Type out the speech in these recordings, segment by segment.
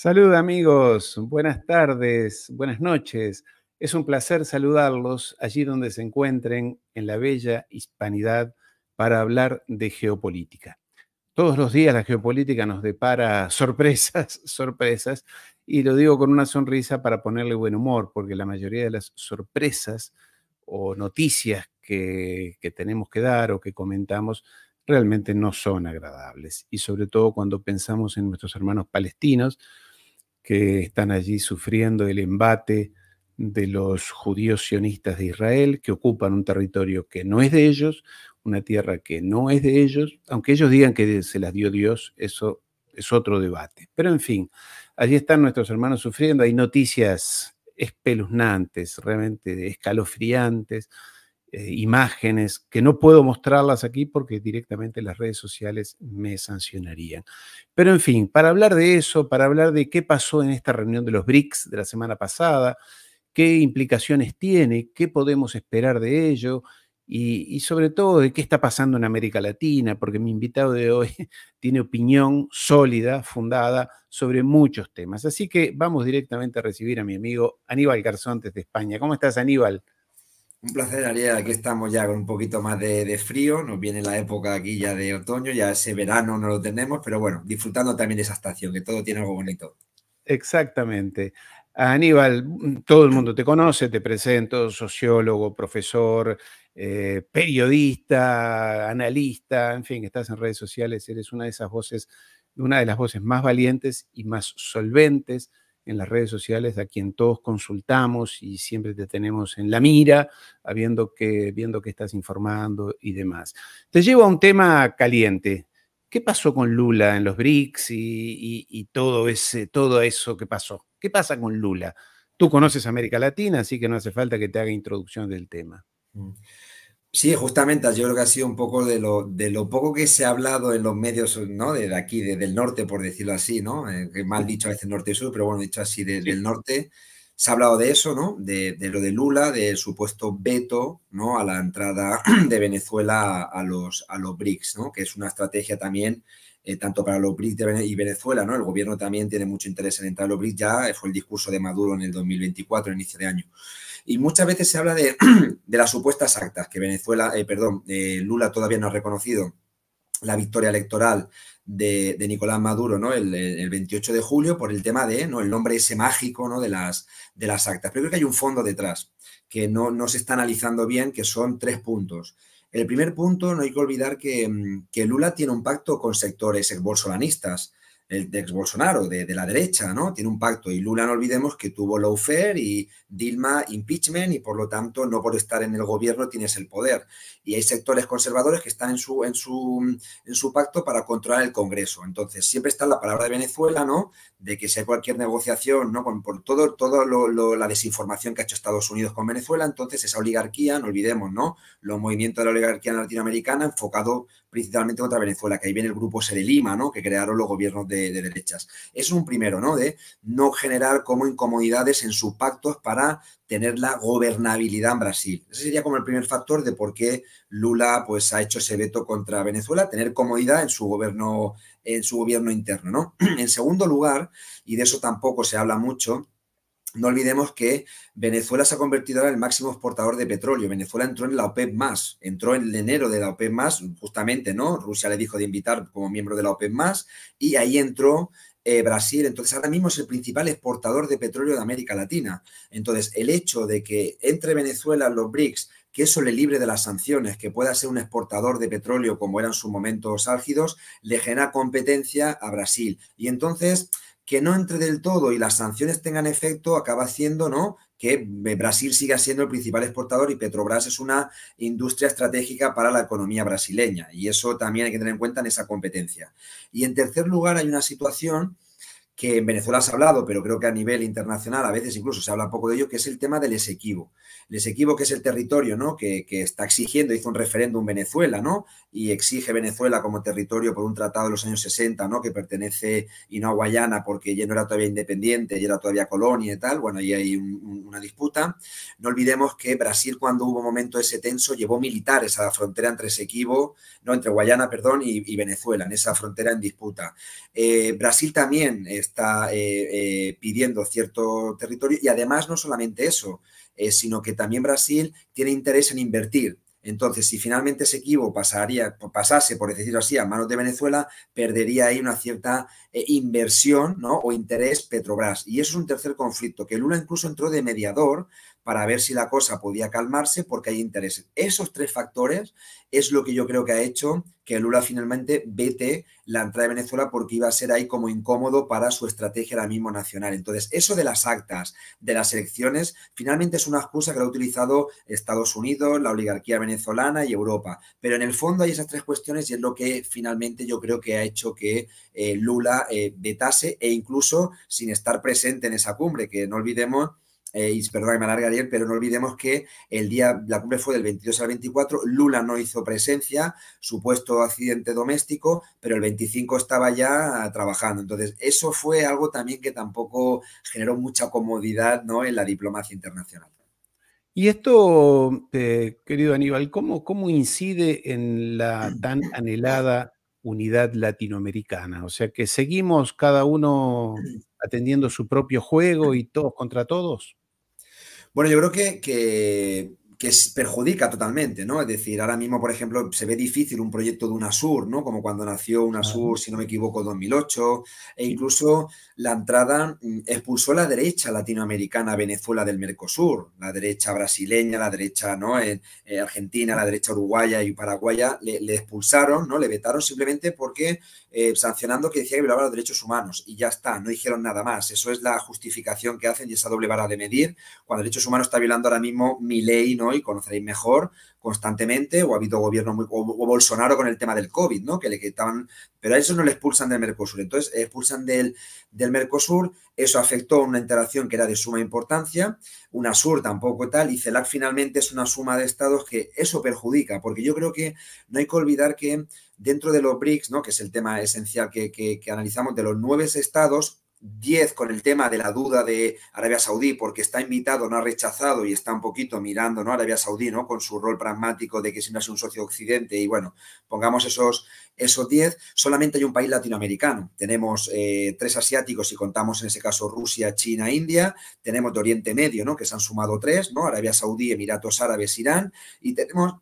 Salud amigos, buenas tardes, buenas noches. Es un placer saludarlos allí donde se encuentren en la bella hispanidad para hablar de geopolítica. Todos los días la geopolítica nos depara sorpresas, sorpresas, y lo digo con una sonrisa para ponerle buen humor, porque la mayoría de las sorpresas o noticias que, tenemos que dar o que comentamos realmente no son agradables. Y sobre todo cuando pensamos en nuestros hermanos palestinos, que están allí sufriendo el embate de los judíos sionistas de Israel, que ocupan un territorio que no es de ellos, una tierra que no es de ellos, aunque ellos digan que se las dio Dios, eso es otro debate. Pero en fin, allí están nuestros hermanos sufriendo, hay noticias espeluznantes, realmente escalofriantes eh, imágenes que no puedo mostrarlas aquí porque directamente las redes sociales me sancionarían. Pero en fin, para hablar de eso, para hablar de qué pasó en esta reunión de los BRICS de la semana pasada, qué implicaciones tiene, qué podemos esperar de ello y, sobre todo de qué está pasando en América Latina, porque mi invitado de hoy tiene opinión sólida, fundada sobre muchos temas. Así que vamos directamente a recibir a mi amigo Aníbal Garzón de España. ¿Cómo estás, Aníbal? Un placer, Ariel. Aquí estamos ya con un poquito más de, frío. Nos viene la época aquí ya de otoño, ya ese verano no lo tenemos, pero bueno, disfrutando también de esa estación, que todo tiene algo bonito. Exactamente. Aníbal, todo el mundo te conoce, te presento, sociólogo, profesor, eh, periodista, analista, en fin, estás en redes sociales, eres una de esas voces, una de las voces más valientes y más solventes en las redes sociales a quien todos consultamos y siempre te tenemos en la mira, viendo que, viendo que estás informando y demás. Te llevo a un tema caliente. ¿Qué pasó con Lula en los BRICS y, todo, ese, todo eso que pasó? ¿Qué pasa con Lula? Tú conoces América Latina, así que no hace falta que te haga introducción del tema. Mm. Sí, justamente, yo creo que ha sido un poco de lo, de lo poco que se ha hablado en los medios, ¿no? De aquí, desde del norte, por decirlo así, ¿no? Eh, mal dicho a veces norte y sur, pero bueno, dicho así, desde el norte, se ha hablado de eso, ¿no? De, lo de Lula, del supuesto veto, ¿no? A la entrada de Venezuela a los, a los BRICS, ¿no? Que es una estrategia también, eh, tanto para los BRICS y Venezuela, ¿no? El gobierno también tiene mucho interés en entrar a los BRICS, ya fue el discurso de Maduro en el 2024, en inicio de año. Y muchas veces se habla de, las supuestas actas que Venezuela, eh, perdón, eh, Lula todavía no ha reconocido la victoria electoral de, Nicolás Maduro, ¿no? El, 28 de julio, por el tema de, ¿no? El nombre ese mágico, ¿no? De las, de las actas. Pero creo que hay un fondo detrás que no, no se está analizando bien, que son tres puntos. El primer punto, no hay que olvidar que, mm, que Lula tiene un pacto con sectores bolsolanistas el de ex Bolsonaro, de, la derecha, ¿no? Tiene un pacto. Y Lula, no olvidemos que tuvo lawfare y Dilma impeachment y por lo tanto no por estar en el gobierno tienes el poder y hay sectores conservadores que están en su, en su, en su pacto para controlar el Congreso. Entonces, siempre está la palabra de Venezuela, ¿no? De que si hay cualquier negociación, ¿no? Por, por todo, todo la desinformación que ha hecho Estados Unidos con Venezuela, entonces esa oligarquía, no olvidemos, ¿no? Los movimientos de la oligarquía latinoamericana enfocado principalmente contra Venezuela, que ahí viene el grupo Serelima, ¿no? Que crearon los gobiernos de, derechas. es un primero, ¿no? De no generar como incomodidades en sus pactos para tener la gobernabilidad en Brasil. Ese sería como el primer factor de por qué Lula pues ha hecho ese veto contra Venezuela, tener comodidad en su gobierno, en su gobierno interno, ¿no? En segundo lugar, y de eso tampoco se habla mucho, no olvidemos que Venezuela se ha convertido en el máximo exportador de petróleo. Venezuela entró en la OPEP más, entró en enero de la OPEP más, justamente, ¿no? Rusia le dijo de invitar como miembro de la OPEP más y ahí entró eh, Brasil. Entonces, ahora mismo es el principal exportador de petróleo de América Latina. Entonces, el hecho de que entre Venezuela, los BRICS que eso le libre de las sanciones, que pueda ser un exportador de petróleo como eran sus momentos álgidos, le genera competencia a Brasil. Y entonces, que no entre del todo y las sanciones tengan efecto, acaba haciendo, ¿no? que Brasil siga siendo el principal exportador y Petrobras es una industria estratégica para la economía brasileña. Y eso también hay que tener en cuenta en esa competencia. Y en tercer lugar, hay una situación que en Venezuela se ha hablado, pero creo que a nivel internacional a veces incluso se habla poco de ello, que es el tema del Esequibo. El Esequibo, que es el territorio ¿no? que, está exigiendo, hizo un referéndum Venezuela, ¿no? Y exige Venezuela como territorio por un tratado de los años 60, ¿no? Que pertenece y no a Guayana porque ya no era todavía independiente, ya era todavía colonia y tal. Bueno, ahí hay una disputa. No olvidemos que Brasil, cuando hubo un momento ese tenso, llevó militares a la frontera entre Esequibo, no, entre Guayana, perdón, y, Venezuela, en esa frontera en disputa. Eh, Brasil también. Eh, está eh, eh, pidiendo cierto territorio y además no solamente eso, eh, sino que también Brasil tiene interés en invertir. Entonces, si finalmente ese equipo pasaría, pasase, por decirlo así, a manos de Venezuela, perdería ahí una cierta inversión ¿no? o interés Petrobras. Y eso es un tercer conflicto, que Lula incluso entró de mediador para ver si la cosa podía calmarse porque hay intereses. Esos tres factores es lo que yo creo que ha hecho que Lula finalmente vete la entrada de Venezuela porque iba a ser ahí como incómodo para su estrategia ahora mismo nacional. Entonces, eso de las actas, de las elecciones, finalmente es una excusa que lo ha utilizado Estados Unidos, la oligarquía venezolana y Europa. Pero en el fondo hay esas tres cuestiones y es lo que finalmente yo creo que ha hecho que eh, Lula eh, vetase e incluso sin estar presente en esa cumbre, que no olvidemos Perdón eh, y que me alargue Ariel, pero no olvidemos que el día, la cumbre fue del 22 al 24, Lula no hizo presencia, supuesto accidente doméstico, pero el 25 estaba ya trabajando. Entonces, eso fue algo también que tampoco generó mucha comodidad ¿no? en la diplomacia internacional. Y esto, eh, querido Aníbal, ¿cómo, ¿cómo incide en la tan anhelada unidad latinoamericana. O sea que seguimos cada uno atendiendo su propio juego y todos contra todos. Bueno, yo creo que, que que perjudica totalmente, ¿no? Es decir, ahora mismo, por ejemplo, se ve difícil un proyecto de UNASUR, ¿no? Como cuando nació UNASUR, si no me equivoco, 2008, e incluso la entrada mm, expulsó la derecha latinoamericana, Venezuela del Mercosur, la derecha brasileña, la derecha, ¿no? Eh, eh, argentina, la derecha uruguaya y paraguaya, le, expulsaron, ¿no? Le vetaron simplemente porque eh, sancionando que decía que violaba los derechos humanos y ya está, no dijeron nada más. Eso es la justificación que hacen y esa doble vara de medir cuando derechos humanos está violando ahora mismo mi ley, ¿no? Y conoceréis mejor constantemente, o ha habido gobierno muy, o, Bolsonaro con el tema del COVID, ¿no? Que le quitaban, pero a eso no le expulsan del Mercosur. Entonces, expulsan del, del Mercosur, eso afectó una interacción que era de suma importancia, una SUR tampoco tal, y CELAC finalmente es una suma de estados que eso perjudica, porque yo creo que no hay que olvidar que dentro de los BRICS, ¿no? Que es el tema esencial que, que analizamos, de los nueve estados, 10 con el tema de la duda de Arabia Saudí porque está invitado, no ha rechazado y está un poquito mirando ¿no? Arabia Saudí ¿no? con su rol pragmático de que si no es un socio occidente y bueno, pongamos esos, esos 10, solamente hay un país latinoamericano. Tenemos eh, tres asiáticos y contamos en ese caso Rusia, China, India, tenemos de Oriente Medio, ¿no? que se han sumado tres, ¿no? Arabia Saudí, Emiratos Árabes, Irán y tenemos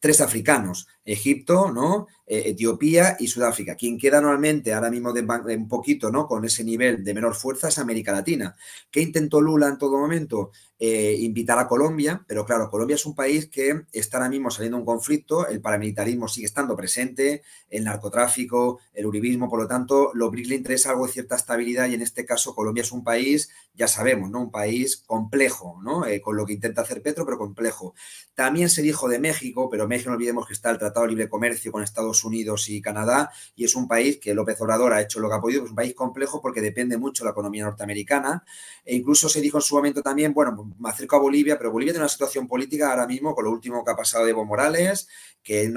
tres africanos, Egipto, ¿no? Eh, Etiopía y Sudáfrica. Quien queda normalmente ahora mismo de, un poquito, ¿no? Con ese nivel de menor fuerza es América Latina. ¿Qué intentó Lula en todo momento? Eh, invitar a Colombia, pero claro, Colombia es un país que está ahora mismo saliendo un conflicto, el paramilitarismo sigue estando presente, el narcotráfico, el uribismo, por lo tanto, lo que le interesa algo de cierta estabilidad y en este caso Colombia es un país, ya sabemos, ¿no? Un país complejo, ¿no? Eh, con lo que intenta hacer Petro, pero complejo. También se dijo de México, pero México no olvidemos que está el Tratado Libre Comercio con Estados Unidos y Canadá, y es un país que López Obrador ha hecho lo que ha podido, es un país complejo porque depende mucho de la economía norteamericana, e incluso se dijo en su momento también, bueno, me acerco a Bolivia, pero Bolivia tiene una situación política ahora mismo con lo último que ha pasado de Evo Morales, que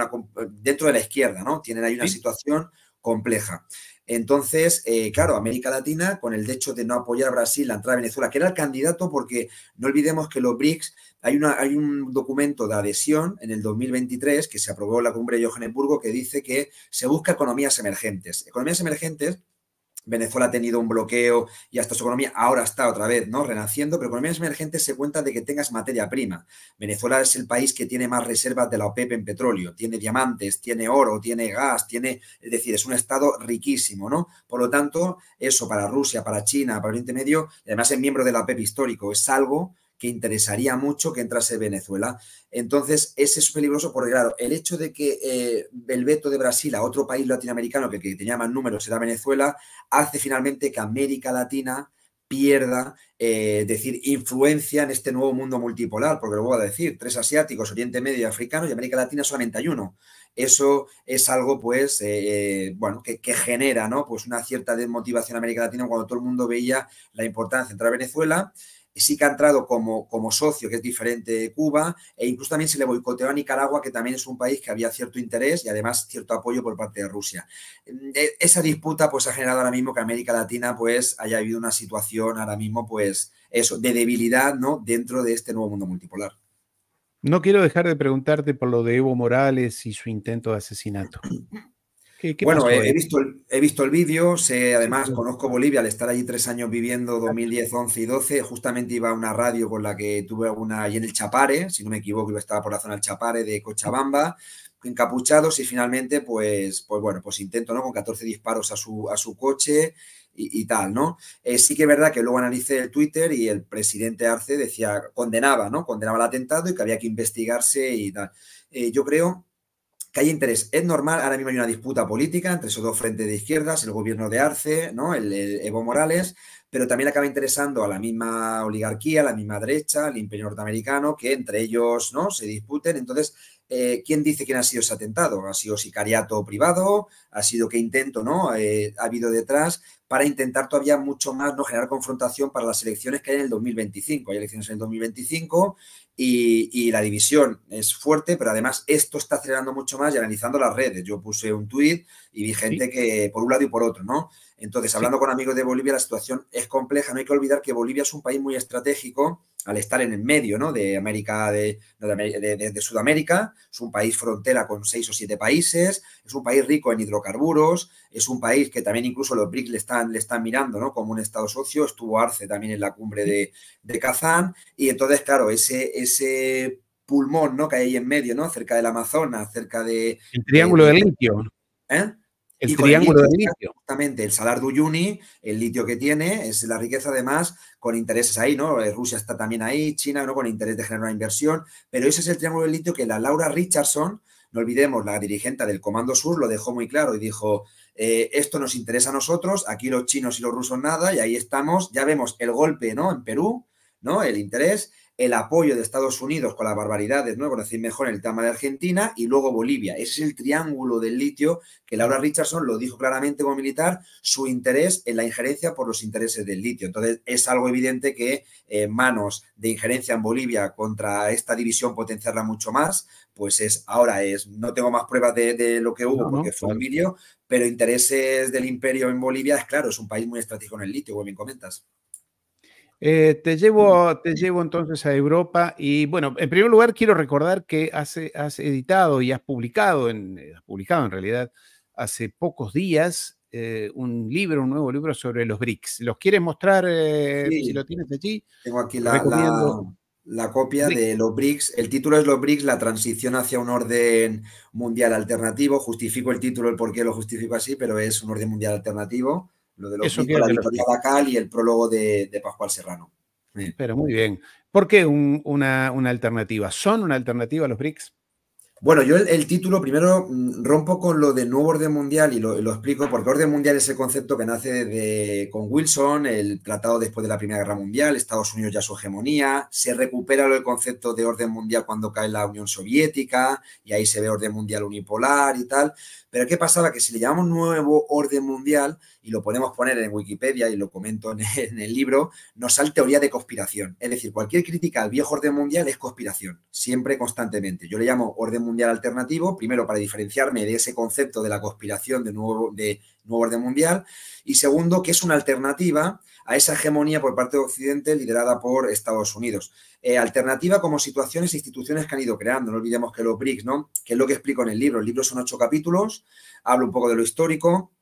dentro de la izquierda, ¿no? Tienen ahí una situación compleja. Entonces, eh, claro, América Latina, con el hecho de no apoyar a Brasil la entrada a Venezuela, que era el candidato, porque no olvidemos que los BRICS, hay, una, hay un documento de adhesión en el 2023 que se aprobó en la cumbre de Johannesburgo que dice que se busca economías emergentes. Economías emergentes Venezuela ha tenido un bloqueo y hasta su economía ahora está otra vez, ¿no? Renaciendo, pero economía emergentes se cuenta de que tengas materia prima. Venezuela es el país que tiene más reservas de la OPEP en petróleo, tiene diamantes, tiene oro, tiene gas, tiene, es decir, es un estado riquísimo, ¿no? Por lo tanto, eso para Rusia, para China, para Oriente Medio, además es miembro de la OPEP histórico, es algo que interesaría mucho que entrase Venezuela. Entonces, ese es peligroso porque, claro, el hecho de que eh, el veto de Brasil a otro país latinoamericano que, tenía más números era Venezuela, hace finalmente que América Latina pierda, es eh, decir, influencia en este nuevo mundo multipolar, porque lo voy a decir, tres asiáticos, Oriente Medio, y africano... y América Latina solamente hay uno. Eso es algo, pues, eh, bueno, que, que, genera, ¿no? Pues una cierta desmotivación en América Latina cuando todo el mundo veía la importancia de entrar a Venezuela sí que ha entrado como, como socio, que es diferente de Cuba, e incluso también se le boicoteó a Nicaragua, que también es un país que había cierto interés y además cierto apoyo por parte de Rusia. Mm, e, esa disputa pues ha generado ahora mismo que América Latina pues haya habido una situación ahora mismo pues eso, de debilidad, ¿no? Dentro de este nuevo mundo multipolar. No quiero dejar de preguntarte por lo de Evo Morales y su intento de asesinato. bueno, he, visto el, he visto el vídeo, sé, además conozco Bolivia al estar allí tres años viviendo, 2010, 11 y 12, justamente iba a una radio con la que tuve alguna, allí en el Chapare, si no me equivoco, estaba por la zona del Chapare de Cochabamba, encapuchados y finalmente, pues, pues bueno, pues intento, ¿no? Con 14 disparos a su, a su coche y, tal, ¿no? Eh, sí que es verdad que luego analicé el Twitter y el presidente Arce decía, condenaba, ¿no? Condenaba el atentado y que había que investigarse y tal. Eh, yo creo que hay interés. Es normal, ahora mismo hay una disputa política entre esos dos frentes de izquierdas, el gobierno de Arce, ¿no? el, Evo Morales, pero también acaba interesando a la misma oligarquía, a la misma derecha, al imperio norteamericano, que entre ellos ¿no? se disputen. Entonces, eh, ¿quién dice quién ha sido ese atentado? ¿Ha sido sicariato privado? ¿Ha sido qué intento no eh, ha habido detrás para intentar todavía mucho más no generar confrontación para las elecciones que hay en el 2025? Hay elecciones en el 2025 y, y la división es fuerte, pero además esto está acelerando mucho más y analizando las redes. Yo puse un tuit y vi gente que por un lado y por otro, ¿no? Entonces, hablando con amigos de Bolivia, la situación es compleja. No hay que olvidar que Bolivia es un país muy estratégico al estar en el medio, ¿no? De América, de, de, Sudamérica, es un país frontera con seis o siete países, es un país rico en hidrocarburos, es un país que también incluso los BRICS le están, le están mirando, ¿no? Como un estado socio, estuvo Arce también en la cumbre de, de Kazán, y entonces, claro, ese, ese pulmón, ¿no? Que hay ahí en medio, ¿no? Cerca del Amazonas, cerca de... El Triángulo del Litio. ¿Eh? El triángulo del litio. Exactamente, el salar de Uyuni, el litio que tiene, es la riqueza además con intereses ahí, ¿no? Eh, Rusia está también ahí, China, ¿no? Con interés de generar una inversión, pero ese es el triángulo del litio que la Laura Richardson, no olvidemos, la dirigente del Comando Sur, lo dejó muy claro y dijo, eh, esto nos interesa a nosotros, aquí los chinos y los rusos nada, y ahí estamos, ya vemos el golpe, ¿no? En Perú, ¿no? El interés, el apoyo de Estados Unidos con las barbaridades, ¿no? Por decir mejor el tema de Argentina y luego Bolivia. Ese es el triángulo del litio que Laura Richardson lo dijo claramente como militar, su interés en la injerencia por los intereses del litio. Entonces, es algo evidente que eh, manos de injerencia en Bolivia contra esta división potenciarla mucho más, pues es ahora es, no tengo más pruebas de, lo que hubo porque fue un vídeo, pero intereses del imperio en Bolivia, es claro, es un país muy estratégico en el litio, como bien comentas. Eh, te, llevo, te llevo entonces a Europa y bueno, en primer lugar quiero recordar que has, editado y has publicado, en, eh, has publicado en realidad hace pocos días eh, un libro, un nuevo libro sobre los BRICS. ¿Los quieres mostrar si lo tienes allí? Tengo aquí la, copia de los BRICS. El título es Los BRICS, la transición hacia un orden mundial alternativo. Justifico el título, el por qué lo justifico así, pero es un orden mundial alternativo. Lo de la y el prólogo de, Pascual Serrano. Pero muy bien. ¿Por qué una, alternativa? ¿Son una alternativa los BRICS? Bueno, yo el, título primero mm, rompo con lo de nuevo orden mundial y lo, explico, porque orden mundial es el concepto que nace de, con Wilson, el tratado después de la Primera Guerra Mundial, Estados Unidos ya su hegemonía, se recupera el concepto de orden mundial cuando cae la Unión Soviética y ahí se ve orden mundial unipolar y tal, pero ¿qué pasaba? Que si le llamamos nuevo orden mundial, y lo podemos poner en Wikipedia y lo comento en, el libro, nos sale teoría de conspiración. Es decir, cualquier crítica al viejo orden mundial es conspiración, siempre, constantemente. Yo le llamo orden mundial alternativo, primero para diferenciarme de ese concepto de la conspiración de nuevo, de nuevo orden mundial, y segundo, que es una alternativa a esa hegemonía por parte de Occidente liderada por Estados Unidos. Eh, alternativa como situaciones e instituciones que han ido creando. No olvidemos que los BRICS, ¿no? Que es lo que explico en el libro. El libro son ocho capítulos, hablo un poco de lo histórico,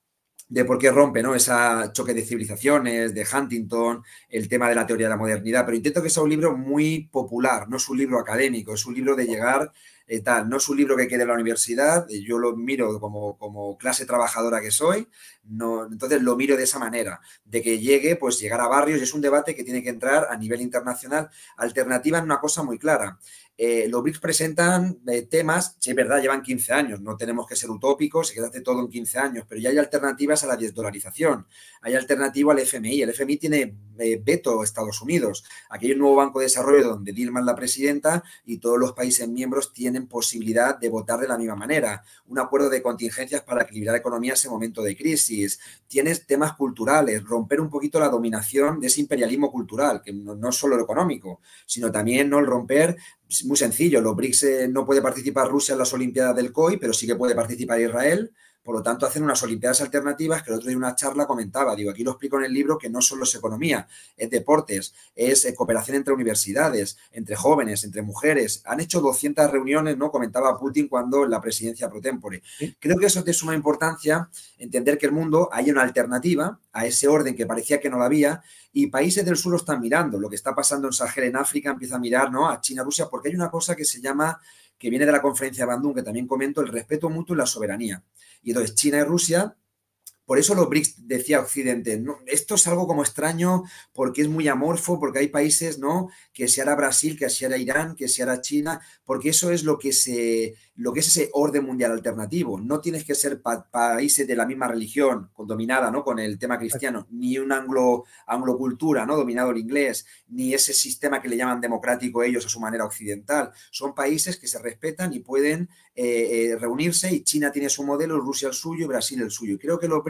de por qué rompe ¿no? ese choque de civilizaciones, de Huntington, el tema de la teoría de la modernidad, pero intento que sea un libro muy popular, no es un libro académico, es un libro de llegar eh, tal, no es un libro que quede en la universidad, eh, yo lo miro como, como clase trabajadora que soy, no, entonces lo miro de esa manera, de que llegue, pues llegar a barrios, y es un debate que tiene que entrar a nivel internacional, alternativa en una cosa muy clara, eh, los BRICS presentan eh, temas, si es verdad, llevan 15 años, no tenemos que ser utópicos, se de todo en 15 años, pero ya hay alternativas a la desdolarización, hay alternativa al FMI, el FMI tiene eh, veto Estados Unidos, aquí hay un nuevo banco de desarrollo donde Dilma es la presidenta y todos los países miembros tienen posibilidad de votar de la misma manera, un acuerdo de contingencias para equilibrar economías en momento de crisis, tienes temas culturales, romper un poquito la dominación de ese imperialismo cultural, que no, es solo lo económico, sino también ¿no? el romper muy sencillo, los BRICS eh, no puede participar Rusia en las Olimpiadas del COI, pero sí que puede participar Israel. Por lo tanto, hacen unas olimpiadas alternativas que el otro día una charla comentaba, digo, aquí lo explico en el libro, que no solo es economía, es deportes, es eh, cooperación entre universidades, entre jóvenes, entre mujeres. Han hecho 200 reuniones, ¿no? Comentaba Putin cuando la presidencia pro tempore. Creo que eso es de suma importancia, entender que el mundo hay una alternativa a ese orden que parecía que no la había y países del sur lo están mirando. Lo que está pasando en Sahel, en África, empieza a mirar, ¿no? A China, Rusia, porque hay una cosa que se llama que viene de la conferencia de Bandung, que también comento, el respeto mutuo y la soberanía. Y entonces China y Rusia por eso los BRICS decía Occidente, esto es algo como extraño porque es muy amorfo, porque hay países, ¿no? Que se hará Brasil, que se hará Irán, que se hará China, porque eso es lo que, se, lo que es ese orden mundial alternativo. No tienes que ser países de la misma religión, dominada, ¿no? Con el tema cristiano, ni un anglo, anglocultura, ¿no? Dominado el inglés, ni ese sistema que le llaman democrático ellos a su manera occidental. Son países que se respetan y pueden eh, eh, reunirse y China tiene su modelo, Rusia el suyo y Brasil el suyo. Creo que los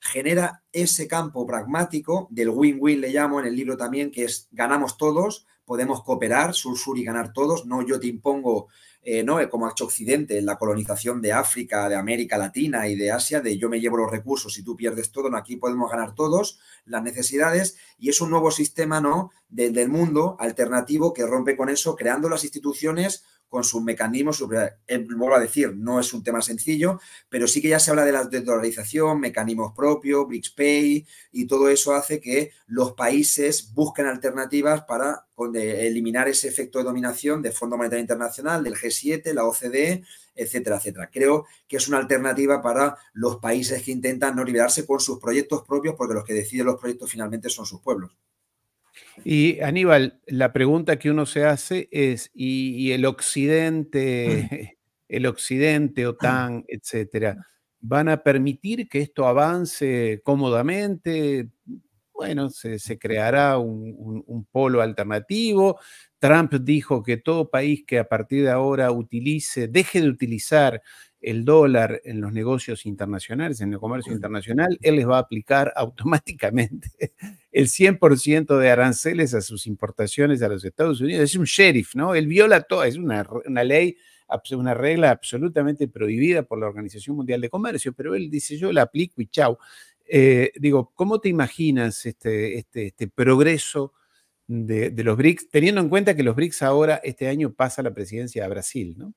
genera ese campo pragmático del win-win, le llamo en el libro también, que es ganamos todos, podemos cooperar, sur-sur y ganar todos, no yo te impongo, eh, ¿no? Eh, como ha hecho Occidente en la colonización de África, de América Latina y de Asia, de yo me llevo los recursos y tú pierdes todo, aquí podemos ganar todos las necesidades y es un nuevo sistema ¿no? del mundo alternativo que rompe con eso, creando las instituciones con sus mecanismos, eh, vuelvo a decir, no es un tema sencillo, pero sí que ya se habla de la desdolarización, mecanismos propios, Pay y todo eso hace que los países busquen alternativas para eh, eliminar ese efecto de dominación del Fondo Monetario Internacional, del G7, la OCDE, etcétera, etcétera. Creo que es una alternativa para los países que intentan no liberarse con sus proyectos propios, porque los que deciden los proyectos finalmente son sus pueblos. Y Aníbal, la pregunta que uno se hace es, ¿y, el occidente, mm. el occidente, OTAN, etcétera, van a permitir que esto avance cómodamente? Bueno, se, creará un, un polo alternativo. Trump dijo que todo país que a partir de ahora utilice, deje de utilizar el dólar en los negocios internacionales, en el comercio mm. internacional, él les va a aplicar automáticamente el 100% de aranceles a sus importaciones a los Estados Unidos. Es un sheriff, ¿no? Él viola todo, es una, ley, una regla absolutamente prohibida por la Organización Mundial de Comercio, pero él dice, yo la aplico y chau. Eh, digo, ¿cómo te imaginas este, este, este progreso? De, los BRICS, teniendo en cuenta que los BRICS ahora, este año, pasa la presidencia a Brasil, ¿no?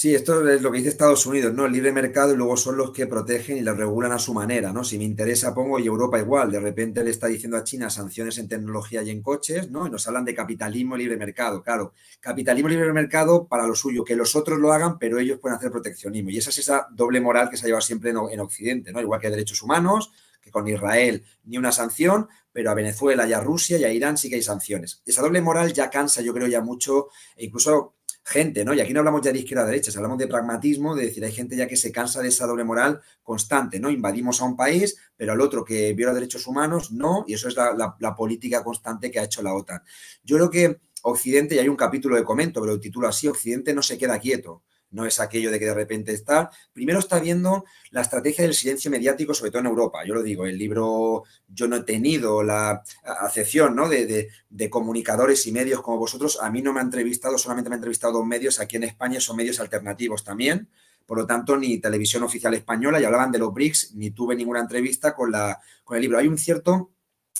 Sí, esto es lo que dice Estados Unidos, ¿no? El libre mercado y luego son los que protegen y lo regulan a su manera, ¿no? Si me interesa, pongo y Europa igual. De repente le está diciendo a China sanciones en tecnología y en coches, ¿no? Y nos hablan de capitalismo y libre mercado. Claro, capitalismo y libre mercado para lo suyo, que los otros lo hagan, pero ellos pueden hacer proteccionismo. Y esa es esa doble moral que se ha llevado siempre en, en Occidente, ¿no? Igual que derechos humanos, que con Israel ni una sanción, pero a Venezuela y a Rusia y a Irán sí que hay sanciones. Esa doble moral ya cansa, yo creo, ya mucho, e incluso gente, ¿no? Y aquí no hablamos ya de izquierda derecha, hablamos de pragmatismo, de decir, hay gente ya que se cansa de esa doble moral constante, ¿no? Invadimos a un país, pero al otro que viola derechos humanos, no, y eso es la, política constante que ha hecho la OTAN. Yo creo que Occidente, y hay un capítulo de comento, pero lo titulo así, Occidente no se queda quieto. No es aquello de que de repente está. Primero está viendo la estrategia del silencio mediático, sobre todo en Europa. Yo lo digo, el libro, yo no he tenido la acepción ¿no? de, de, comunicadores y medios como vosotros. A mí no me han entrevistado, solamente me ha entrevistado medios aquí en España, son medios alternativos también. Por lo tanto, ni televisión oficial española, y hablaban de los BRICS, ni tuve ninguna entrevista con, la, con el libro. Hay un cierto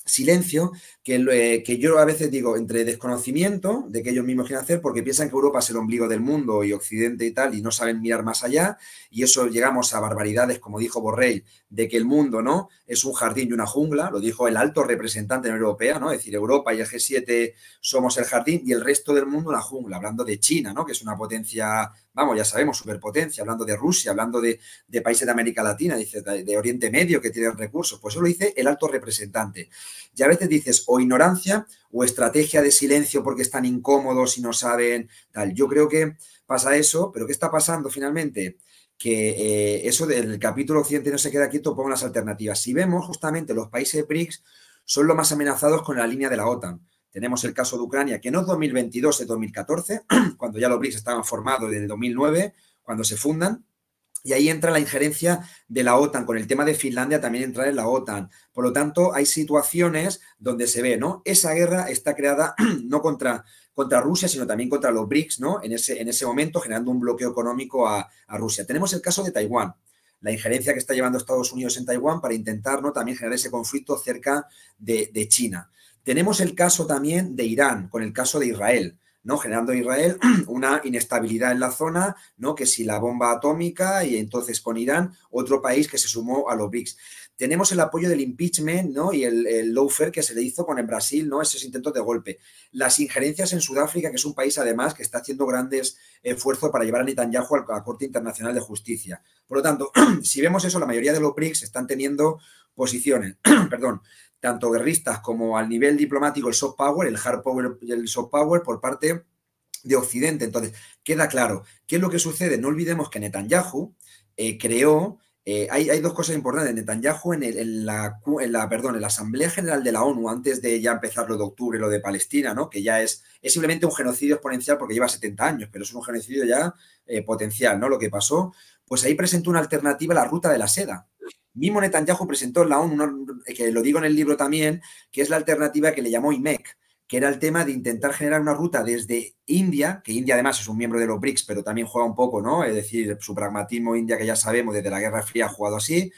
silencio eh, que, yo a veces digo entre desconocimiento de que ellos mismos quieren hacer porque piensan que Europa es el ombligo del mundo y Occidente y tal y no saben mirar más allá y eso llegamos a barbaridades como dijo Borrell de que el mundo no es un jardín y una jungla, lo dijo el alto representante en Europea, ¿no? Es decir, Europa y el G7 somos el jardín y el resto del mundo la jungla, hablando de China, ¿no? Que es una potencia, vamos, ya sabemos, superpotencia, hablando de Rusia, hablando de, países de América Latina, dice de Oriente Medio que tienen recursos, pues eso lo dice el alto representante. Y a veces dices, o ignorancia o estrategia de silencio porque están incómodos y no saben tal. Yo creo que pasa eso, pero ¿qué está pasando finalmente? Que eh, eso del capítulo occidente no se queda quieto, pongo las alternativas. Si vemos justamente los países BRICS son los más amenazados con la línea de la OTAN. Tenemos el caso de Ucrania, que no es 2022, es 2014, cuando ya los BRICS estaban formados desde 2009, cuando se fundan. Y ahí entra la injerencia de la OTAN, con el tema de Finlandia también entrar en la OTAN. Por lo tanto, hay situaciones donde se ve, ¿no? Esa guerra está creada no contra, contra Rusia, sino también contra los BRICS, ¿no? En ese, en ese momento, generando un bloqueo económico a, Rusia. Tenemos el caso de Taiwán, la injerencia que está llevando Estados Unidos en Taiwán para intentar, ¿no? También generar ese conflicto cerca de, de China. Tenemos el caso también de Irán, con el caso de Israel. ¿no? Generando Israel una inestabilidad en la zona, ¿no? Que si la bomba atómica y entonces con Irán, otro país que se sumó a los BRICS. Tenemos el apoyo del impeachment, ¿no? Y el, el que se le hizo con el Brasil, ¿no? Esos intentos de golpe. Las injerencias en Sudáfrica, que es un país además que está haciendo grandes esfuerzos para llevar a Netanyahu a la Corte Internacional de Justicia. Por lo tanto, si vemos eso, la mayoría de los BRICS están teniendo posiciones, perdón, tanto guerristas como al nivel diplomático el soft power, el hard power y el soft power por parte de Occidente. Entonces, queda claro. ¿Qué es lo que sucede? No olvidemos que Netanyahu eh, creó. Eh, hay, hay, dos cosas importantes. Netanyahu en, en, la, perdón, en la Asamblea General de la ONU, antes de ya empezar lo de octubre, lo de Palestina, ¿no? que ya es, es simplemente un genocidio exponencial porque lleva 70 años, pero es un genocidio ya eh, potencial, ¿no? Lo que pasó, pues ahí presentó una alternativa la ruta de la seda Mimo Netanyahu presentó en la ONU, que lo digo en el libro también, que es la alternativa que le llamó IMEC, que era el tema de intentar generar una ruta desde India, que India además es un miembro de los BRICS, pero también juega un poco, ¿no? Es decir, su pragmatismo India, que ya sabemos, desde la Guerra Fría ha jugado así.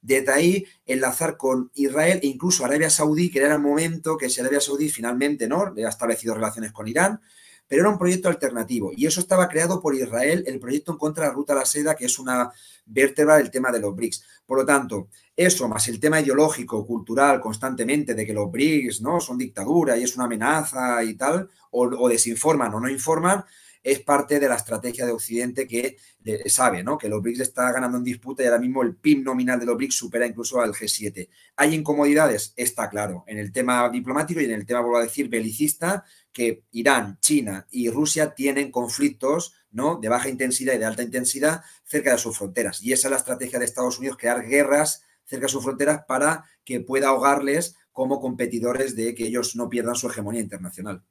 Desde ahí, enlazar con Israel e incluso Arabia Saudí, que era el momento que si Arabia Saudí finalmente, ¿no? Le ha establecido relaciones con Irán, pero era un proyecto alternativo y eso estaba creado por Israel, el proyecto en contra de la Ruta a la Seda, que es una vértebra del tema de los BRICS. Por lo tanto, eso más el tema ideológico, cultural, constantemente, de que los BRICS ¿no? son dictadura y es una amenaza y tal, o, o desinforman o no informan, es parte de la estrategia de Occidente que sabe ¿no? que los BRICS está ganando en disputa y ahora mismo el PIB nominal de los BRICS supera incluso al G7. ¿Hay incomodidades? Está claro, en el tema diplomático y en el tema, vuelvo a decir, belicista, que Irán, China y Rusia tienen conflictos ¿no? de baja intensidad y de alta intensidad cerca de sus fronteras. Y esa es la estrategia de Estados Unidos, crear guerras cerca de sus fronteras para que pueda ahogarles como competidores de que ellos no pierdan su hegemonía internacional.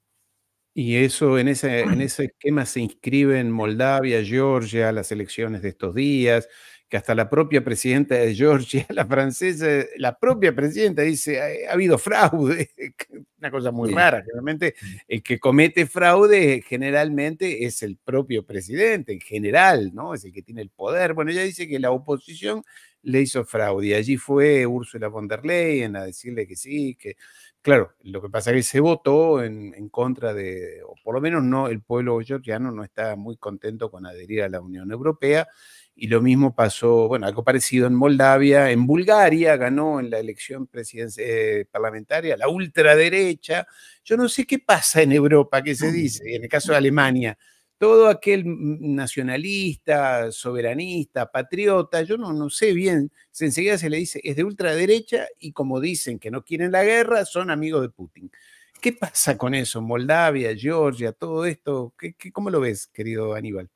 Y eso en ese, en ese esquema se inscriben Moldavia, Georgia, las elecciones de estos días, que hasta la propia presidenta de Georgia, la francesa, la propia presidenta dice, ha, habido fraude, una cosa muy rara, generalmente el que comete fraude generalmente es el propio presidente, en general, ¿no? Es el que tiene el poder. Bueno, ella dice que la oposición le hizo fraude y allí fue Ursula von der Leyen a decirle que sí, que Claro, lo que pasa es que se votó en, en, contra de, o por lo menos no, el pueblo georgiano no está muy contento con adherir a la Unión Europea. Y lo mismo pasó, bueno, algo parecido en Moldavia, en Bulgaria ganó en la elección eh, parlamentaria la ultraderecha. Yo no sé qué pasa en Europa, qué se mm. dice, en el caso de Alemania todo aquel nacionalista, soberanista, patriota, yo no, no sé bien, enseguida se le dice, es de ultraderecha y como dicen que no quieren la guerra, son amigos de Putin. ¿Qué pasa con eso? Moldavia, Georgia, todo esto, cómo lo ves, querido Aníbal?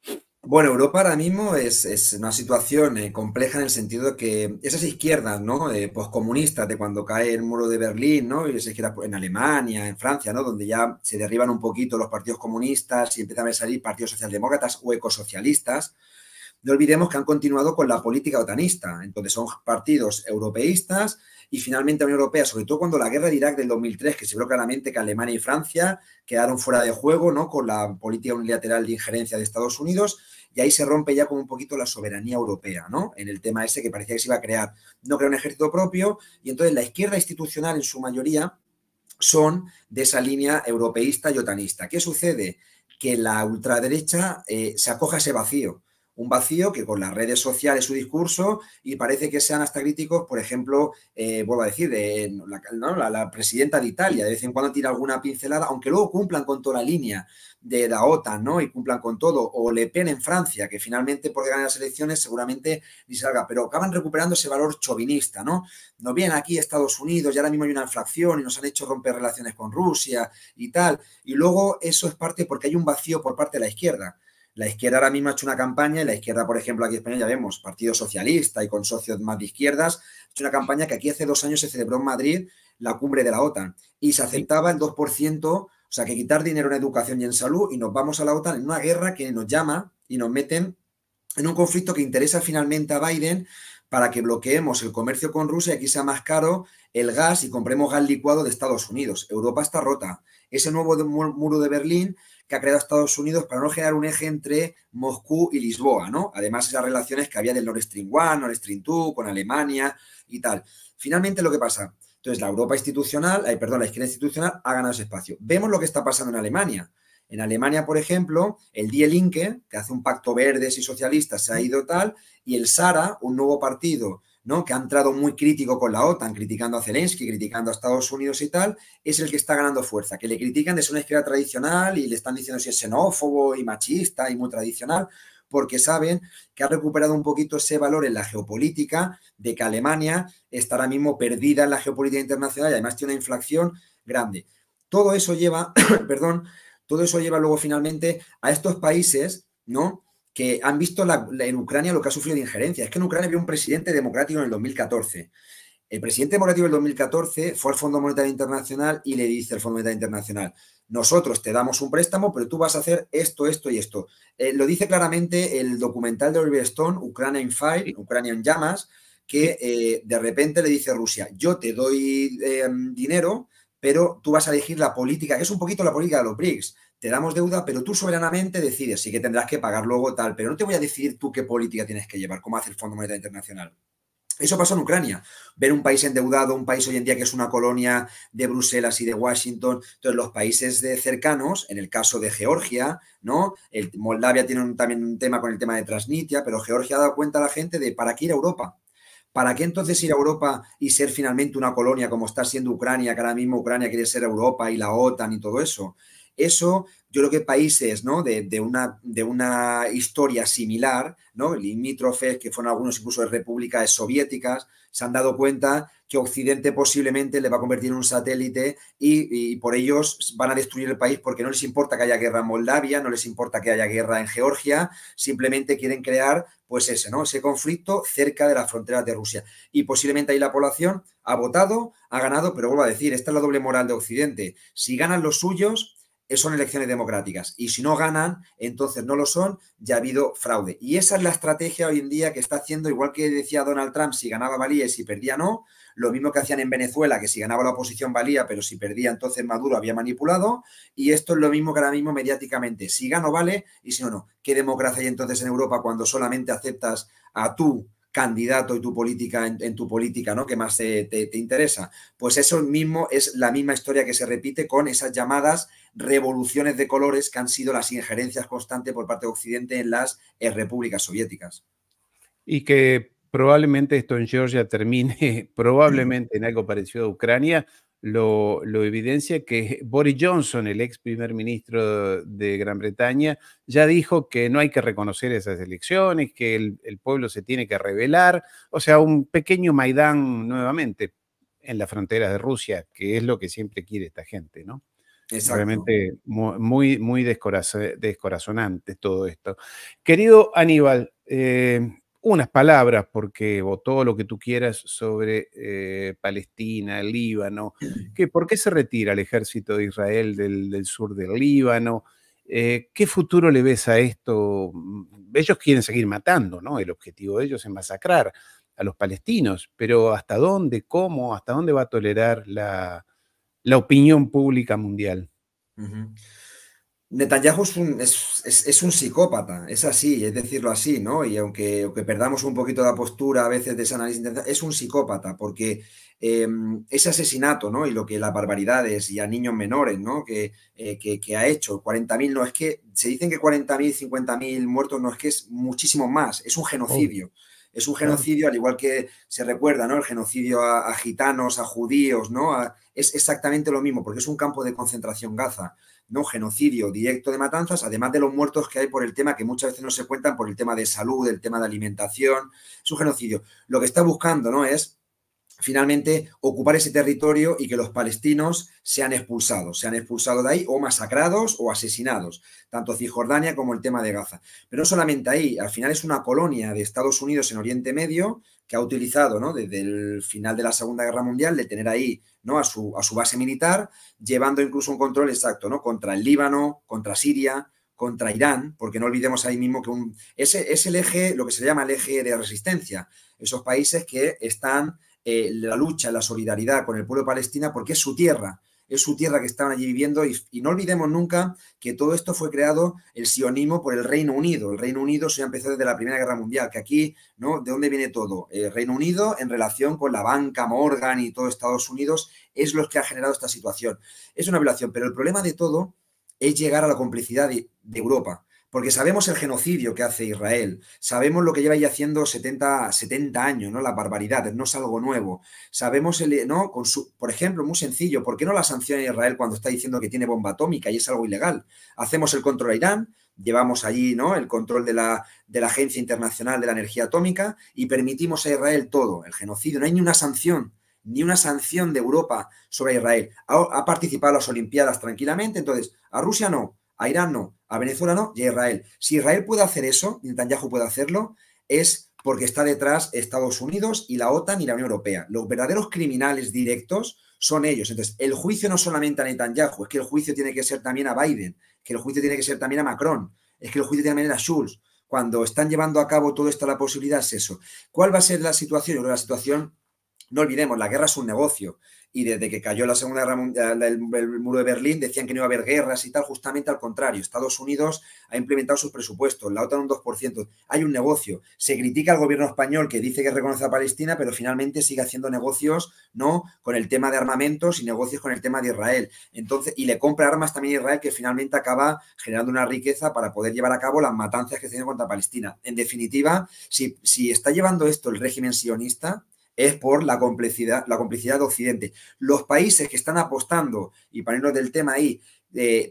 Bueno, Europa ahora mismo es, una situación eh, compleja en el sentido de que esas izquierdas, ¿no? Eh, poscomunistas de cuando cae el muro de Berlín, ¿no? Y esas izquierdas pues, en Alemania, en Francia, ¿no? Donde ya se derriban un poquito los partidos comunistas y empiezan a salir partidos socialdemócratas o ecosocialistas. No olvidemos que han continuado con la política otanista. Entonces son partidos europeístas y finalmente la Unión Europea, sobre todo cuando la guerra de Irak del 2003, que se vio claramente que Alemania y Francia quedaron fuera de juego, ¿no? Con la política unilateral de injerencia de Estados Unidos y ahí se rompe ya como un poquito la soberanía europea, ¿no? En el tema ese que parecía que se iba a crear. No crea un ejército propio y entonces la izquierda institucional en su mayoría son de esa línea europeísta y otanista. ¿Qué sucede? Que la ultraderecha eh, se acoja a ese vacío un vacío que con las redes sociales su discurso y parece que sean hasta críticos, por ejemplo, eh, vuelvo a decir, de, la, presidenta de Italia, de vez en cuando tira alguna pincelada, aunque luego cumplan con toda la línea de la OTAN, ¿no? Y cumplan con todo, o Le Pen en Francia, que finalmente por ganar las elecciones seguramente ni salga, pero acaban recuperando ese valor chauvinista, ¿no? no vienen aquí Estados Unidos y ahora mismo hay una infracción y nos han hecho romper relaciones con Rusia y tal, y luego eso es parte porque hay un vacío por parte de la izquierda la izquierda ahora mismo ha hecho una campaña, y la izquierda, por ejemplo, aquí en España ya vemos, Partido Socialista y con socios más de izquierdas, ha hecho una campaña que aquí hace dos años se celebró en Madrid la cumbre de la OTAN y se aceptaba el 2%, o sea, que quitar dinero en educación y en salud y nos vamos a la OTAN en una guerra que nos llama y nos meten en un conflicto que interesa finalmente a Biden para que bloqueemos el comercio con Rusia y aquí sea más caro el gas y compremos gas licuado de Estados Unidos. Europa está rota. Ese nuevo muro de Berlín que ha creado Estados Unidos para no generar un eje entre Moscú y Lisboa, ¿no? Además, esas relaciones que había del Nord Stream 1, Nord Stream 2, con Alemania y tal. Finalmente, lo que pasa, entonces la Europa institucional, perdón, la izquierda institucional ha ganado ese espacio. Vemos lo que está pasando en Alemania. En Alemania, por ejemplo, el Die Linke, que hace un pacto verdes y socialistas, se ha ido tal, y el SARA, un nuevo partido que ha entrado muy crítico con la OTAN, criticando a Zelensky, criticando a Estados Unidos y tal, es el que está ganando fuerza, que le critican de ser una izquierda tradicional y le están diciendo si es xenófobo y machista y muy tradicional, porque saben que ha recuperado un poquito ese valor en la geopolítica de que Alemania está ahora mismo perdida en la geopolítica internacional y además tiene una inflación grande. Todo eso lleva, perdón, todo eso lleva luego finalmente a estos países, ¿no? que han visto en Ucrania lo que ha sufrido de injerencia. Es que en Ucrania había un presidente democrático en el 2014. El presidente democrático del 2014 fue al Fondo Monetario Internacional y le dice al Fondo Monetario Internacional, nosotros te damos un préstamo, pero tú vas a hacer esto, esto y esto. Eh, lo dice claramente el documental de Oliver Stone, Ucrania in Fire, Ucrania llamas, que eh, de repente le dice Rusia, yo te doy em, dinero, pero tú vas a elegir la política, que es un poquito la política de los BRICS te damos deuda, pero tú soberanamente decides, sí que tendrás que pagar luego tal, pero no te voy a decidir tú qué política tienes que llevar, cómo hace el Fondo Monetario Internacional. Eso pasa en Ucrania. Ver un país endeudado, un país hoy en día que es una colonia de Bruselas y de Washington. Entonces, los países de cercanos, en el caso de Georgia, ¿no? Moldavia tiene también un tema con el tema de Transnistria, pero Georgia ha dado cuenta a la gente de para qué ir a Europa. ¿Para qué entonces ir a Europa y ser finalmente una colonia como está siendo Ucrania, que ahora mismo Ucrania quiere ser Europa y la OTAN y todo eso? Eso, yo creo que países ¿no? de, una, de una historia similar, ¿no? limítrofes, que fueron algunos incluso de repúblicas soviéticas, se han dado cuenta que Occidente posiblemente le va a convertir en un satélite y, y, por ellos van a destruir el país porque no les importa que haya guerra en Moldavia, no les importa que haya guerra en Georgia, simplemente quieren crear pues ese, ¿no? Ese conflicto cerca de las fronteras de Rusia. Y posiblemente ahí la población ha votado, ha ganado, pero vuelvo a decir, esta es la doble moral de Occidente. Si ganan los suyos, eh, son elecciones democráticas. Y si no ganan, entonces no lo son, ya ha habido fraude. Y esa es la estrategia hoy en día que está haciendo, igual que decía Donald Trump, si ganaba valía y si perdía no, lo mismo que hacían en Venezuela, que si ganaba la oposición valía, pero si perdía entonces Maduro había manipulado. Y esto es lo mismo que ahora mismo mediáticamente, si gano vale y si no, no. ¿Qué democracia hay entonces en Europa cuando solamente aceptas a tú? candidato y tu política en, tu política, ¿no? Que más te, interesa. Pues eso mismo es la misma historia que se repite con esas llamadas revoluciones de colores que han sido las injerencias constantes por parte de Occidente en las eh, repúblicas soviéticas. Y que probablemente esto en Georgia termine probablemente en algo parecido a Ucrania, lo, evidencia que Boris Johnson, el ex primer ministro de Gran Bretaña, ya dijo que no hay que reconocer esas elecciones, que el, pueblo se tiene que rebelar, o sea, un pequeño Maidán nuevamente en las fronteras de Rusia, que es lo que siempre quiere esta gente, ¿no? Exacto. Realmente muy, muy descorazonante todo esto. Querido Aníbal, eh, unas palabras, porque o todo lo que tú quieras sobre eh, Palestina, Líbano, que, por qué se retira el ejército de Israel del, sur del Líbano, eh, ¿qué futuro le ves a esto? Mm, ellos quieren seguir matando, ¿no? El objetivo de ellos es masacrar a los palestinos, pero ¿hasta dónde, cómo, hasta dónde va a tolerar la, opinión pública mundial? Uh Netanyahu es un, psicópata, es así, es decirlo así, ¿no? Y aunque, perdamos un poquito la postura a veces de esa análisis, es un psicópata, porque em, ese asesinato, ¿no? Y lo que las barbaridades y a niños menores, ¿no? Que, eh, ha hecho, 40.000, no es que, se dicen que 40.000, 50.000 muertos, no es que es muchísimo más, es un oh. genocidio. Es un genocidio, al igual que se recuerda, ¿no? El genocidio a, a gitanos, a judíos, ¿no? A, es exactamente lo mismo, porque es un campo de concentración Gaza, no genocidio directo de matanzas, además de los muertos que hay por el tema que muchas veces no se cuentan por el tema de salud, el tema de alimentación, es un genocidio. Lo que está buscando, ¿no? Es finalmente ocupar ese territorio y que los palestinos sean expulsados, sean expulsados de ahí o masacrados o asesinados, tanto Cisjordania como el tema de Gaza. Pero no solamente ahí, al final es una colonia de Estados Unidos en Oriente Medio que ha utilizado ¿no? desde el final de la Segunda Guerra Mundial, de tener ahí ¿no? a, su, a su base militar, llevando incluso un control exacto ¿no? contra el Líbano, contra Siria, contra Irán, porque no olvidemos ahí mismo que un, ese es el eje, lo que se llama el eje de resistencia, esos países que están eh, en la lucha, la solidaridad con el pueblo palestino porque es su tierra, es su tierra que estaban allí viviendo y, no olvidemos nunca que todo esto fue creado el sionismo por el Reino Unido. El Reino Unido se ha empezado desde la Primera Guerra Mundial, que aquí, ¿no? ¿De dónde viene todo? El Reino Unido en relación con la banca Morgan y todo Estados Unidos es los que ha generado esta situación. Es una violación, pero el problema de todo es llegar a la complicidad de Europa. Porque sabemos el genocidio que hace Israel, sabemos lo que lleva ya haciendo 70, 70 años, ¿no? La barbaridad, no es algo nuevo. Sabemos, el, ¿no? Con su, por ejemplo, muy sencillo, ¿por qué no la sanciona Israel cuando está diciendo que tiene bomba atómica y es algo ilegal? Hacemos el control a Irán, llevamos allí, ¿no? El control de la, de la Agencia Internacional de la Energía Atómica y permitimos a Israel todo, el genocidio. No hay ni una sanción ni una sanción de Europa sobre Israel. Ha, ha, participado en las Olimpiadas tranquilamente, entonces a Rusia no, a Irán no, a Venezuela no y a Israel. Si Israel puede hacer eso, Netanyahu puede hacerlo, es porque está detrás Estados Unidos y la OTAN y la Unión Europea. Los verdaderos criminales directos son ellos. Entonces, el juicio no solamente a Netanyahu, es que el juicio tiene que ser también a Biden, que el juicio tiene que ser también a Macron, es que el juicio tiene que ser a Schulz. Cuando están llevando a cabo todo esto, la posibilidad es eso. ¿Cuál va a ser la situación? Yo creo que la situación no olvidemos, la guerra es un negocio y desde que cayó la Segunda Guerra Mundial, el, muro de Berlín, decían que no iba a haber guerras y tal, justamente al contrario. Estados Unidos ha implementado sus presupuestos, la OTAN un 2%. Hay un negocio. Se critica al gobierno español que dice que reconoce a Palestina, pero finalmente sigue haciendo negocios ¿no? con el tema de armamentos y negocios con el tema de Israel. Entonces, y le compra armas también a Israel, que finalmente acaba generando una riqueza para poder llevar a cabo las matanzas que se contra Palestina. En definitiva, si, si está llevando esto el régimen sionista, es por la complicidad, la de Occidente. Los países que están apostando, y para irnos del tema ahí,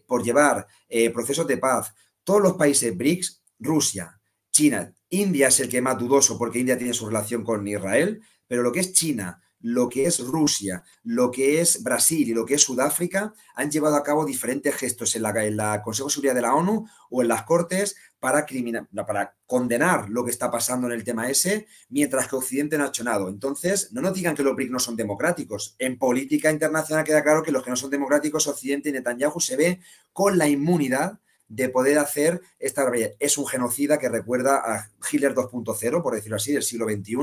por llevar eh, procesos de paz, todos los países BRICS, Rusia, China, India es el que más dudoso porque India tiene su relación con Israel, pero lo que es China, lo que es Rusia, lo que es Brasil y lo que es Sudáfrica han llevado a cabo diferentes gestos en, la, en la Consejo de Seguridad de la ONU o en las Cortes para, para condenar lo que está pasando en el tema ese, mientras que Occidente no ha hecho nada. Entonces, no nos digan que los BRIC no son democráticos. En política internacional queda claro que los que no son democráticos, Occidente y Netanyahu se ve con la inmunidad de poder hacer esta Es un genocida que recuerda a Hitler 2.0, por decirlo así, del siglo XXI,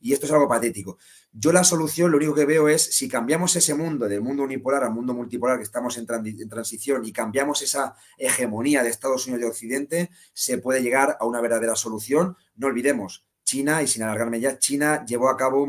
y esto es algo patético. Yo la solución, lo único que veo es, si cambiamos ese mundo del mundo unipolar al mundo multipolar que estamos en, transición y cambiamos esa hegemonía de Estados Unidos y Occidente, se puede llegar a una verdadera solución. No olvidemos, China, y sin alargarme ya, China llevó a cabo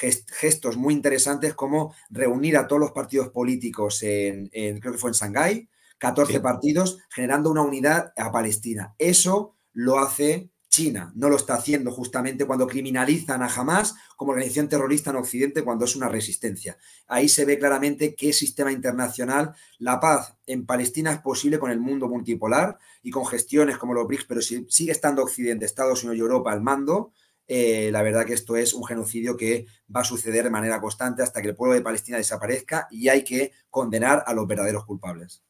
gestos muy interesantes como reunir a todos los partidos políticos en, creo que fue en Shanghái, 14 partidos, generando una unidad a Palestina. Eso lo hace China, no lo está haciendo justamente cuando criminalizan a Hamas como organización terrorista en Occidente cuando es una resistencia. Ahí se ve claramente qué sistema internacional, la paz en Palestina es posible con el mundo multipolar y con gestiones como los BRICS, pero si sigue estando Occidente, Estados Unidos y Europa al mando, eh, la verdad que esto es un genocidio que va a suceder de manera constante hasta que el pueblo de Palestina desaparezca y hay que condenar a los verdaderos culpables.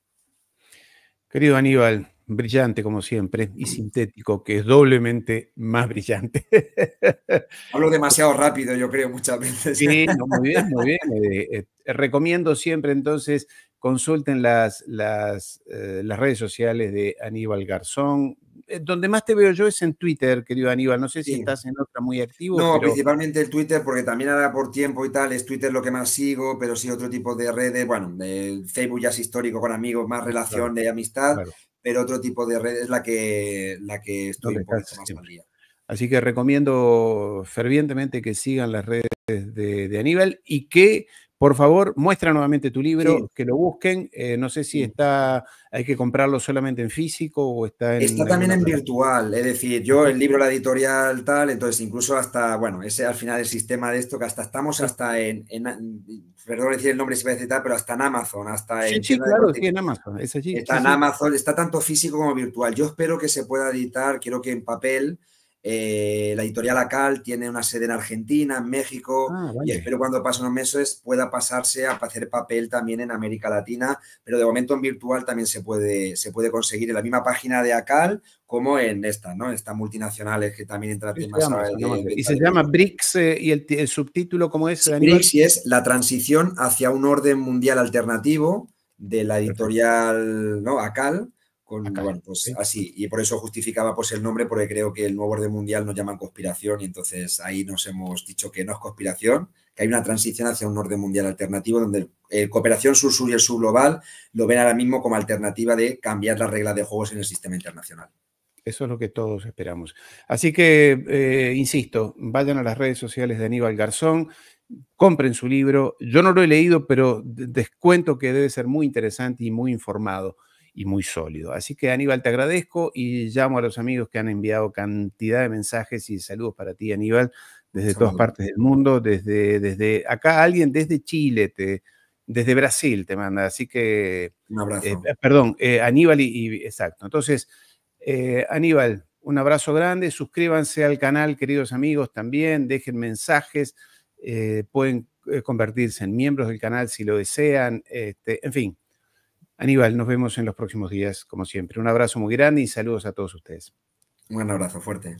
Querido Aníbal, brillante como siempre y sintético, que es doblemente más brillante. Hablo demasiado rápido, yo creo, muchas veces. Sí, muy bien, muy bien. Eh, eh, eh, recomiendo siempre entonces consulten las, las, las redes sociales de Aníbal Garzón, eh, donde más te veo yo es en Twitter, querido Aníbal. No sé si estás en otra muy activo. No, principalmente el Twitter, porque también ahora por tiempo y tal, es Twitter lo que más sigo, pero sí otro tipo de redes. Bueno, el Facebook ya es histórico con amigos, más relación y de amistad, pero otro tipo de redes es la que, la que estoy más Así que recomiendo fervientemente que sigan las redes de, de Aníbal y que por favor, muestra nuevamente tu libro, que lo busquen. Eh, no sé si está, hay que comprarlo solamente en físico o está en. Está también en virtual, es decir, yo el libro, la editorial, tal, entonces incluso hasta, bueno, ese al final el sistema de esto, que hasta estamos hasta en. perdón decir el nombre si va a decir tal, pero hasta en Amazon, hasta sí, en. Sí, claro, sí, en Amazon, es allí. Está en Amazon, está tanto físico como virtual. Yo espero que se pueda editar, quiero que en papel eh, la editorial ACAL tiene una sede en Argentina, en México, ah, y espero cuando pasen unos meses pueda pasarse a hacer papel también en América Latina, pero de momento en virtual también se puede, se puede conseguir en la misma página de ACAL como en esta, ¿no? Estas multinacionales que también entra temas. y se llama BRICS eh, y el, subtítulo, ¿cómo es? BRICS y es la transición hacia un orden mundial alternativo de la editorial ¿no? ACAL con, pues así. Y por eso justificaba pues el nombre, porque creo que el nuevo orden mundial nos llaman conspiración y entonces ahí nos hemos dicho que no es conspiración, que hay una transición hacia un orden mundial alternativo donde cooperación sur-sur y el sur global lo ven ahora mismo como alternativa de cambiar las reglas de juegos en el sistema internacional. Eso es lo que todos esperamos. Así que, eh, insisto, vayan a las redes sociales de Aníbal Garzón, compren su libro. Yo no lo he leído, pero descuento que debe ser muy interesante y muy informado y muy sólido. Así que Aníbal, te agradezco y llamo a los amigos que han enviado cantidad de mensajes y saludos para ti, Aníbal, desde todas partes del mundo, desde, desde acá alguien desde Chile, te, desde Brasil te manda, así que... Un eh, abrazo. Eh, perdón, eh, Aníbal y, Exacto. Entonces, Aníbal, un abrazo grande, suscríbanse al canal, queridos amigos, también, dejen mensajes, pueden convertirse en miembros del canal si lo desean, este, en fin Aníbal, nos vemos en los próximos días, como siempre. Un abrazo muy grande y saludos a todos ustedes. Un gran abrazo fuerte.